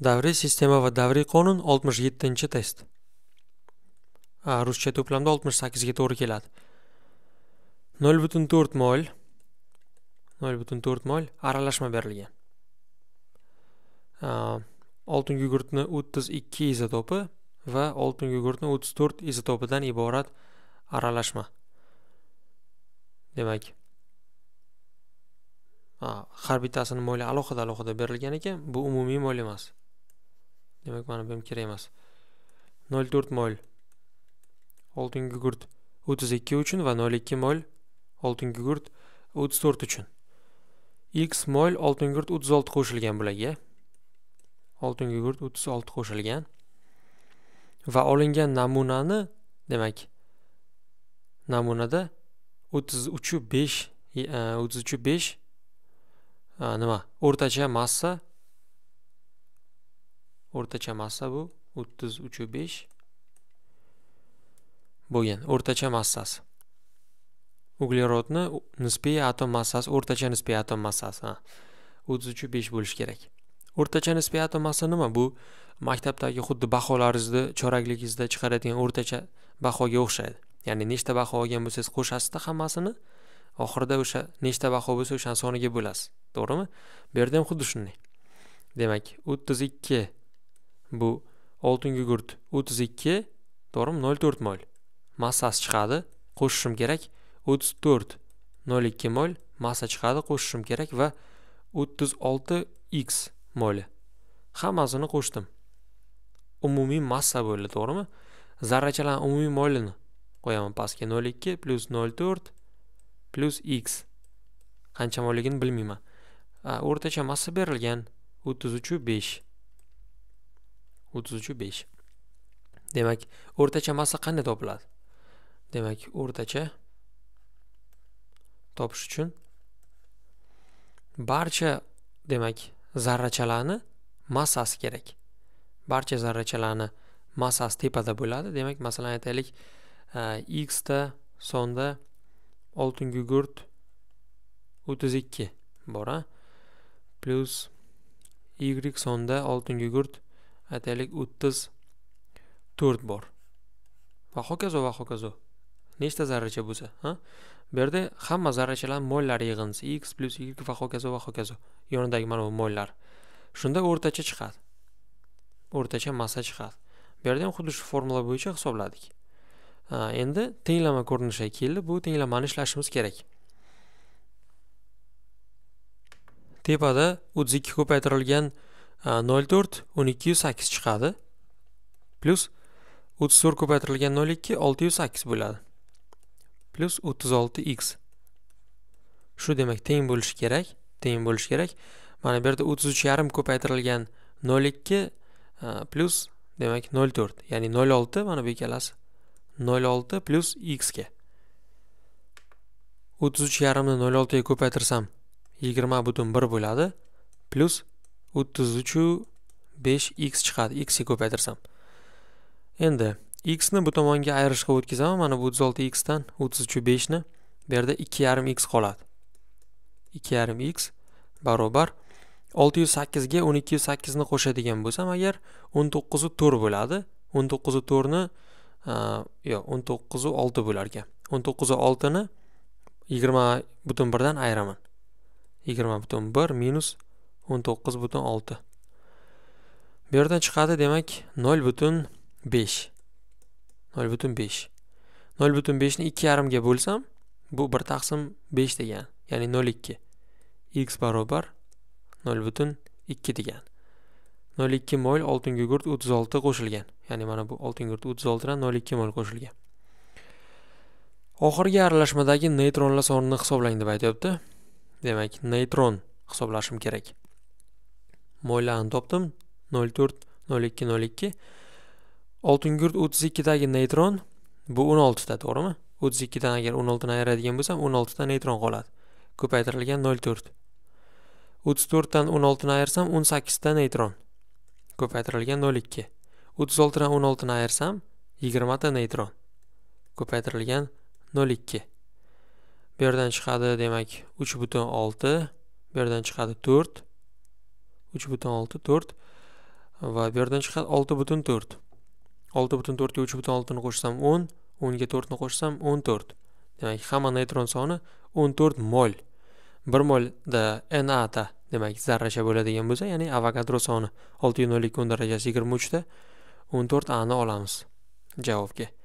davriy sistema va davriy qonun 67 test a, ruscha to'plamda 68 ga to'g'ri keladi 0.4 mol 0.4 mol aralashma berilgan oltin gugurtni 32 izotopi va oltin gugurtni 34 izotopidan iborat aralashma demak har bittasini moli alohida alohida berilgan ekan bu umumiy mol emas demak mana bu ham kerak emas nol to'rt mol oltin gugurt o'ttiz ikki uchun va nol ikki mol oltin gugurt o'ttiz to'rt uchun x mol oltin gugurt o'ttiz olti qo'shilgan bularga oltin gugurt o'ttiz olti qo'shilgan va olingan namunani demak namunada o'ttiz uchu besh e, e, o'ttiz uchu besh nima o'rtacha massa o'rtacha massa bu 33.5 bo'lgan o'rtacha massasi uglerodni nisbiy atom massasi o'rtacha nisbiy atom massasi o'ttiz bo'lishi kerak o'rtacha nisbiy atom massa nima bu maktabdagi xuddi baholaringizni chorakligingizda chiqaradigan o'rtacha bahoga o'xshaydi ya'ni nechta baho olgan bo'lsangiz qo'shasizda hammasini oxirida o'sha nechta baho bo'lsa o'shani soniga bo'lasiz to'g'rimi bu yerda ham xuddi shunday demak o'ttiz ikki bu oltin gugurt 32 to'g'rimi 0.4 mol massasi chiqadi qo'shishim kerak 34 0.2 mol massa chiqadi qo'shishim kerak va 36x moli hammasini qo'shdim umumiy massa bo'ldi to'g'rimi zarrachalarni umumiy molini qo'yaman pastga 0.2 0.4 x qancha molligini bilmayman o'rtacha massa berilgan 33.5 o'ttiz uchu besh demak o'rtacha massa qanday topiladi demak o'rtacha topish uchun barcha demak zarrachalarni massasi kerak barcha zarrachalarni massasi tepada bo'ladi demak masalan aytaylik e, x ta sonda oltin gugurt o'ttiz ikki bor a plyus y sonda oltin gugurt aytaylik o'ttiz to'rt bor va hokazo va hokazo nechta zarracha bo'lsa ha bu yerda hamma zarrachalarni mollari yig'insa x plyus y va hokazo va hokazo yonidagi mana bu mollar shunda o'rtacha chiqadi o'rtacha massa chiqadi bu yerda ham xuddi shu formula bo'yicha hisobladik endi tenglama ko'rinishiga keldi bu tenglamani ishlashimiz kerak tepada o'ttiz ikki ko'paytirilgan 04 1208 chiqadi. Plus 34 ko'paytirilgan 02 608 bo'ladi. Plus 36x. Shu demak teng bo'lishi kerak, teng bo'lishi kerak. Mana bu yerda 33 yarim ko'paytirilgan 02 plus demak 04, ya'ni 06 mana bu ikkalasi 06 plus x ga. 33 yarimni 06 ga ko'paytirsam 20 butun 1 bo'ladi. Plus 0.1 o'ttiz uchu besh x chiqadi x ga ko'paytirsam endi x ni bu tomonga ayirishga o'tkazaman mana bu o'ttiz olti xdan o'ttiz uchu beshni bu yerda ikki yarim x qoladi ikki yarim x barobar olti yuz sakkizga o'n ikki yuz sakkizni qo'shadigan bo'lsam agar o'n to'qqizu to'rt bo'ladi o'n to'qqizu to'rtni yo'q o'n to'qqizu olti ekan o'n to'qqizu oltini yigirma butun birdan ayiraman yigirma butun bir minus o'n to'qqiz butun olti bu yerdan chiqadi demak nol butun besh nol butun besh nol butun beshni ikki yarimga bo'lsam bu bir taqsim besh degan ya'ni nol ikki x barobar nol butun ikki degan nol ikki mol oltin gugurt o'ttiz olti qo'shilgan ya'ni mana bu oltin gugurt o'ttiz oltidan nol ikki mol qo'shilgan oxirgi aralashmadagi neytronlar sonini hisoblang deb aytyapti demak neytron hisoblashim kerak moylani topdim 04 02 02 oltingurt 32dagi neytron bu 16 ta to'g'rimi 32 dan agar 16 ni ayiradigan bo'lsam 16 ta neytron qoladi ko'paytirilgan 04 34 dan 16 ni ayirsam 18 ta neytron ko'paytirilgan 02 36 dan 16 ni ayirsam 20 ta neytron ko'paytirilgan 02 bu yerdan chiqadi demak 3 butun 6 bu yerdan chiqadi 4 uch butun olti to'rt va bu yerdan chiqadi olti butun to'rt olti butun to'rtga uch butun oltini qo'shsam o'n o'nga to'rtni qo'shsam o'n to'rt demak hamma neytron soni o'n to'rt mol bir molda nata demak zarracha bo'ladigan bo'lsa ya'ni avogadro soni olti yuz o'n ikki o'n darajasi yigirma uchda o'n to'rt ani olamiz javobga